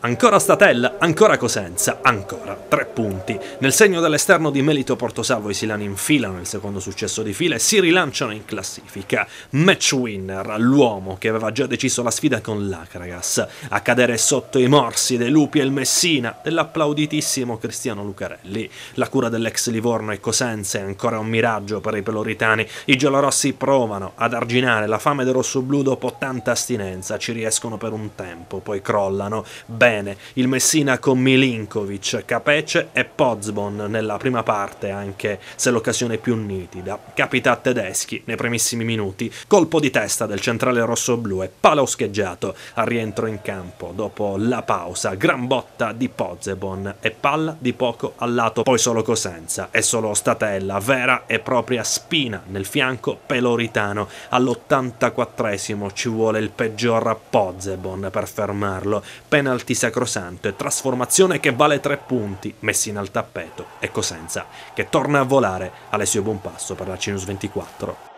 Ancora Statella, ancora Cosenza, ancora tre punti. Nel segno dell'esterno di Melito Portosavo i Silani infilano il secondo successo di fila e si rilanciano in classifica. Match winner, l'uomo che aveva già deciso la sfida con l'Acragas, a cadere sotto i morsi dei lupi e il Messina, dell'applauditissimo Cristiano Lucarelli. La cura dell'ex Livorno e Cosenza è ancora un miraggio per i peloritani. I giallorossi provano ad arginare la fame del rossoblu dopo tanta astinenza, ci riescono per un tempo, poi crollano. Ben bene, il Messina con Milinkovic, Capece e Pozbon nella prima parte, anche se l'occasione più nitida. Capita a Tedeschi nei primissimi minuti, colpo di testa del centrale rossoblu e palo scheggiato al rientro in campo dopo la pausa, gran botta di Pozebon e palla di poco al lato, poi solo Cosenza e solo Statella, vera e propria spina nel fianco peloritano. All'84 esimo ci vuole il peggior a Pozebon per fermarlo, penalty sacrosanto e trasformazione che vale tre punti messi in al tappeto e Cosenza che torna a volare alle sue buon passo per la Cinus 24.